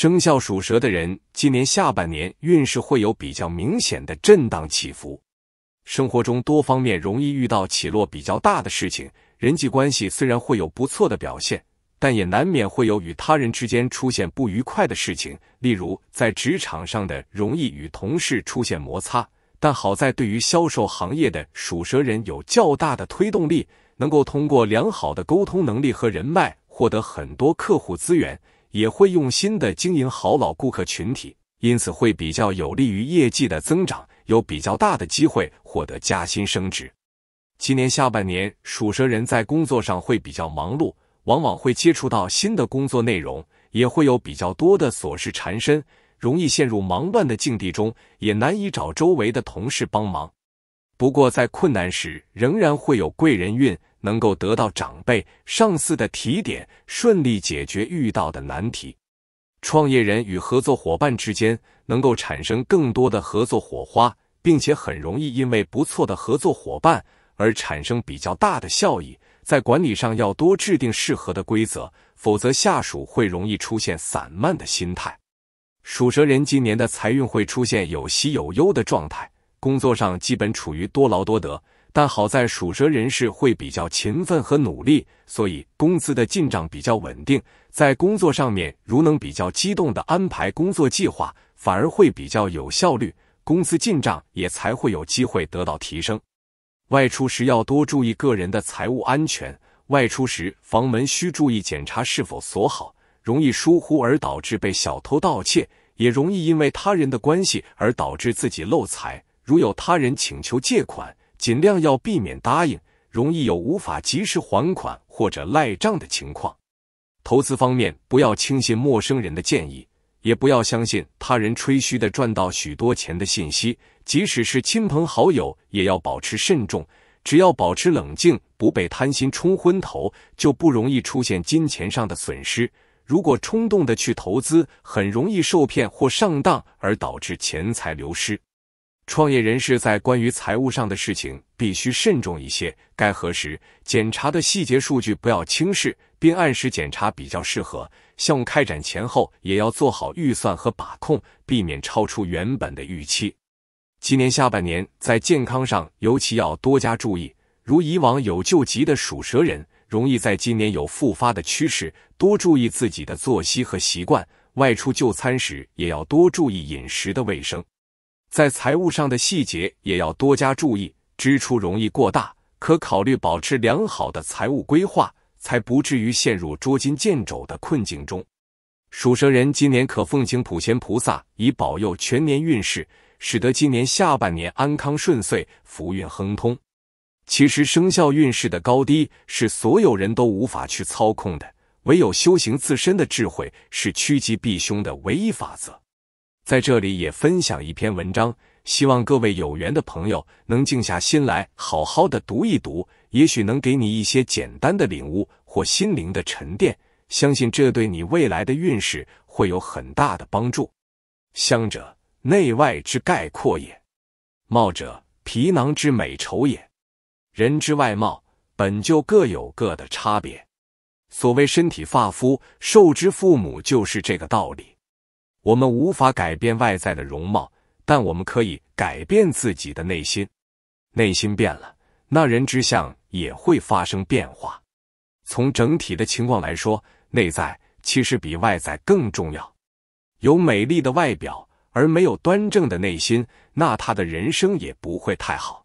生肖属蛇的人，今年下半年运势会有比较明显的震荡起伏，生活中多方面容易遇到起落比较大的事情。人际关系虽然会有不错的表现，但也难免会有与他人之间出现不愉快的事情，例如在职场上的容易与同事出现摩擦。但好在对于销售行业的属蛇人有较大的推动力，能够通过良好的沟通能力和人脉获得很多客户资源。也会用心的经营好老顾客群体，因此会比较有利于业绩的增长，有比较大的机会获得加薪升职。今年下半年，属蛇人在工作上会比较忙碌，往往会接触到新的工作内容，也会有比较多的琐事缠身，容易陷入忙乱的境地中，也难以找周围的同事帮忙。不过，在困难时仍然会有贵人运，能够得到长辈、上司的提点，顺利解决遇到的难题。创业人与合作伙伴之间能够产生更多的合作火花，并且很容易因为不错的合作伙伴而产生比较大的效益。在管理上要多制定适合的规则，否则下属会容易出现散漫的心态。属蛇人今年的财运会出现有喜有忧的状态。工作上基本处于多劳多得，但好在属蛇人士会比较勤奋和努力，所以工资的进账比较稳定。在工作上面，如能比较激动的安排工作计划，反而会比较有效率，工资进账也才会有机会得到提升。外出时要多注意个人的财务安全，外出时房门需注意检查是否锁好，容易疏忽而导致被小偷盗窃，也容易因为他人的关系而导致自己漏财。如有他人请求借款，尽量要避免答应，容易有无法及时还款或者赖账的情况。投资方面，不要轻信陌生人的建议，也不要相信他人吹嘘的赚到许多钱的信息。即使是亲朋好友，也要保持慎重。只要保持冷静，不被贪心冲昏头，就不容易出现金钱上的损失。如果冲动的去投资，很容易受骗或上当，而导致钱财流失。创业人士在关于财务上的事情必须慎重一些，该核实检查的细节数据不要轻视，并按时检查比较适合。项目开展前后也要做好预算和把控，避免超出原本的预期。今年下半年在健康上尤其要多加注意，如以往有救急的属蛇人，容易在今年有复发的趋势，多注意自己的作息和习惯，外出就餐时也要多注意饮食的卫生。在财务上的细节也要多加注意，支出容易过大，可考虑保持良好的财务规划，才不至于陷入捉襟见肘的困境中。属蛇人今年可奉请普贤菩萨，以保佑全年运势，使得今年下半年安康顺遂，福运亨通。其实生肖运势的高低是所有人都无法去操控的，唯有修行自身的智慧，是趋吉避凶的唯一法则。在这里也分享一篇文章，希望各位有缘的朋友能静下心来好好的读一读，也许能给你一些简单的领悟或心灵的沉淀。相信这对你未来的运势会有很大的帮助。相者，内外之概括也；貌者，皮囊之美丑也。人之外貌，本就各有各的差别。所谓身体发肤，受之父母，就是这个道理。我们无法改变外在的容貌，但我们可以改变自己的内心。内心变了，那人之相也会发生变化。从整体的情况来说，内在其实比外在更重要。有美丽的外表而没有端正的内心，那他的人生也不会太好。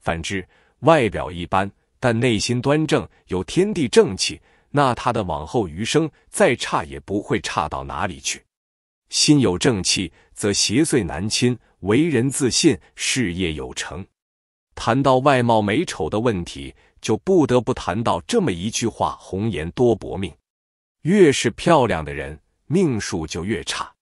反之，外表一般但内心端正，有天地正气，那他的往后余生再差也不会差到哪里去。心有正气，则邪祟难侵；为人自信，事业有成。谈到外貌美丑的问题，就不得不谈到这么一句话：“红颜多薄命。”越是漂亮的人，命数就越差。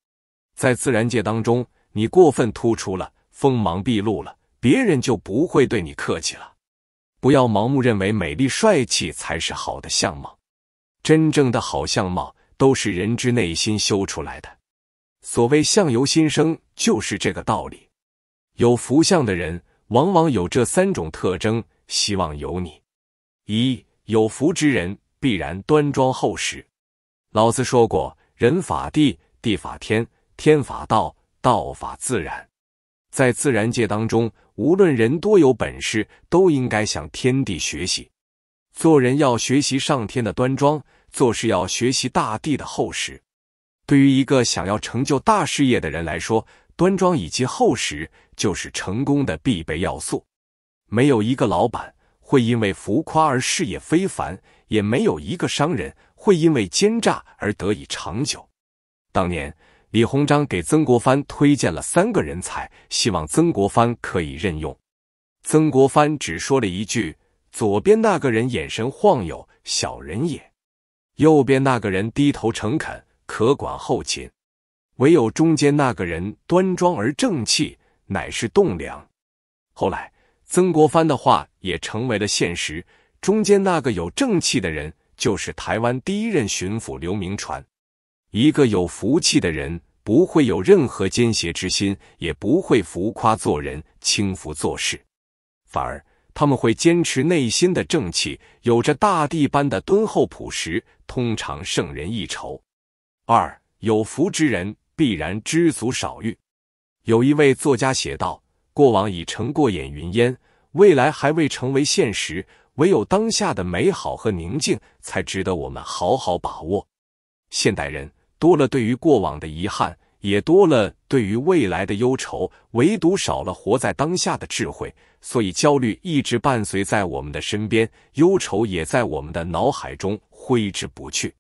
在自然界当中，你过分突出了，锋芒毕露了，别人就不会对你客气了。不要盲目认为美丽帅气才是好的相貌，真正的好相貌都是人之内心修出来的。所谓相由心生，就是这个道理。有福相的人，往往有这三种特征。希望有你：一、有福之人必然端庄厚实。老子说过：“人法地，地法天，天法道，道法自然。”在自然界当中，无论人多有本事，都应该向天地学习。做人要学习上天的端庄，做事要学习大地的厚实。对于一个想要成就大事业的人来说，端庄以及厚实就是成功的必备要素。没有一个老板会因为浮夸而事业非凡，也没有一个商人会因为奸诈而得以长久。当年李鸿章给曾国藩推荐了三个人才，希望曾国藩可以任用。曾国藩只说了一句：“左边那个人眼神晃悠，小人也；右边那个人低头诚恳。”可管后勤，唯有中间那个人端庄而正气，乃是栋梁。后来，曾国藩的话也成为了现实。中间那个有正气的人，就是台湾第一任巡抚刘铭传。一个有福气的人，不会有任何奸邪之心，也不会浮夸做人、轻浮做事，反而他们会坚持内心的正气，有着大地般的敦厚朴实，通常胜人一筹。二有福之人必然知足少欲。有一位作家写道：“过往已成过眼云烟，未来还未成为现实，唯有当下的美好和宁静才值得我们好好把握。”现代人多了对于过往的遗憾，也多了对于未来的忧愁，唯独少了活在当下的智慧，所以焦虑一直伴随在我们的身边，忧愁也在我们的脑海中挥之不去。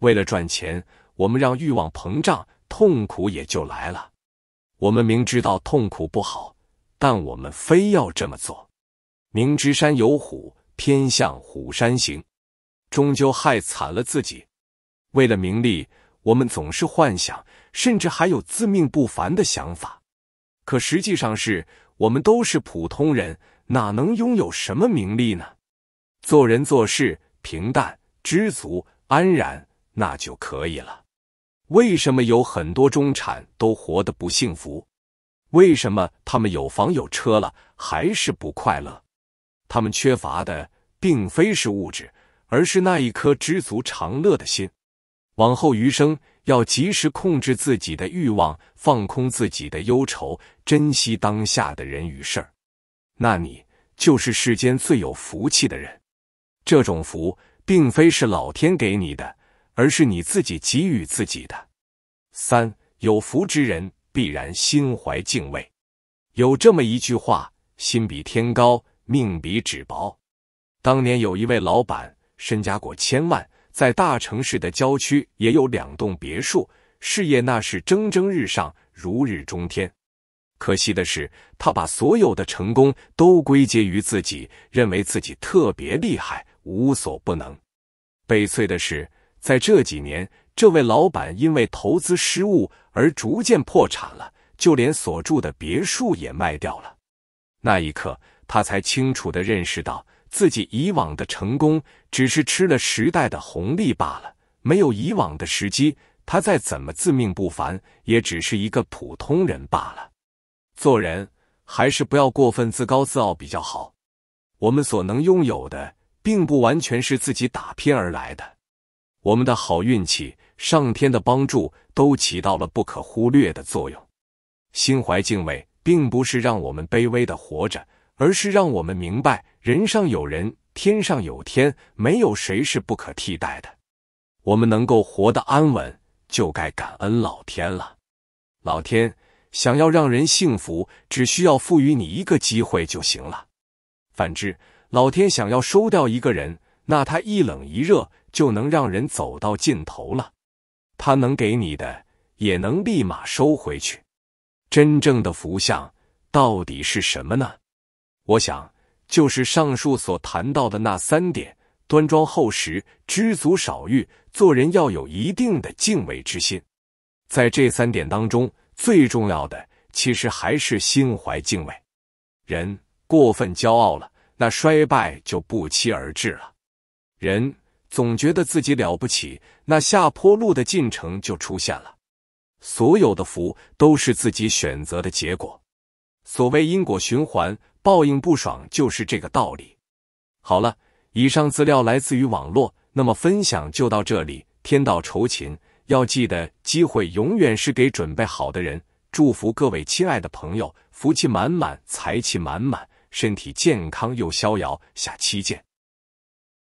为了赚钱。我们让欲望膨胀，痛苦也就来了。我们明知道痛苦不好，但我们非要这么做。明知山有虎，偏向虎山行，终究害惨了自己。为了名利，我们总是幻想，甚至还有自命不凡的想法。可实际上，是我们都是普通人，哪能拥有什么名利呢？做人做事，平淡、知足、安然，那就可以了。为什么有很多中产都活得不幸福？为什么他们有房有车了还是不快乐？他们缺乏的并非是物质，而是那一颗知足常乐的心。往后余生，要及时控制自己的欲望，放空自己的忧愁，珍惜当下的人与事儿。那你就是世间最有福气的人。这种福，并非是老天给你的。而是你自己给予自己的。三有福之人必然心怀敬畏。有这么一句话：“心比天高，命比纸薄。”当年有一位老板，身家过千万，在大城市的郊区也有两栋别墅，事业那是蒸蒸日上，如日中天。可惜的是，他把所有的成功都归结于自己，认为自己特别厉害，无所不能。悲催的是。在这几年，这位老板因为投资失误而逐渐破产了，就连所住的别墅也卖掉了。那一刻，他才清楚的认识到，自己以往的成功只是吃了时代的红利罢了。没有以往的时机，他再怎么自命不凡，也只是一个普通人罢了。做人还是不要过分自高自傲比较好。我们所能拥有的，并不完全是自己打拼而来的。我们的好运气、上天的帮助都起到了不可忽略的作用。心怀敬畏，并不是让我们卑微的活着，而是让我们明白：人上有人，天上有天，没有谁是不可替代的。我们能够活得安稳，就该感恩老天了。老天想要让人幸福，只需要赋予你一个机会就行了。反之，老天想要收掉一个人，那他一冷一热。就能让人走到尽头了。他能给你的，也能立马收回去。真正的福相到底是什么呢？我想，就是上述所谈到的那三点：端庄厚实、知足少欲、做人要有一定的敬畏之心。在这三点当中，最重要的其实还是心怀敬畏。人过分骄傲了，那衰败就不期而至了。人。总觉得自己了不起，那下坡路的进程就出现了。所有的福都是自己选择的结果，所谓因果循环，报应不爽就是这个道理。好了，以上资料来自于网络，那么分享就到这里。天道酬勤，要记得机会永远是给准备好的人。祝福各位亲爱的朋友，福气满满，财气满满，身体健康又逍遥。下期见。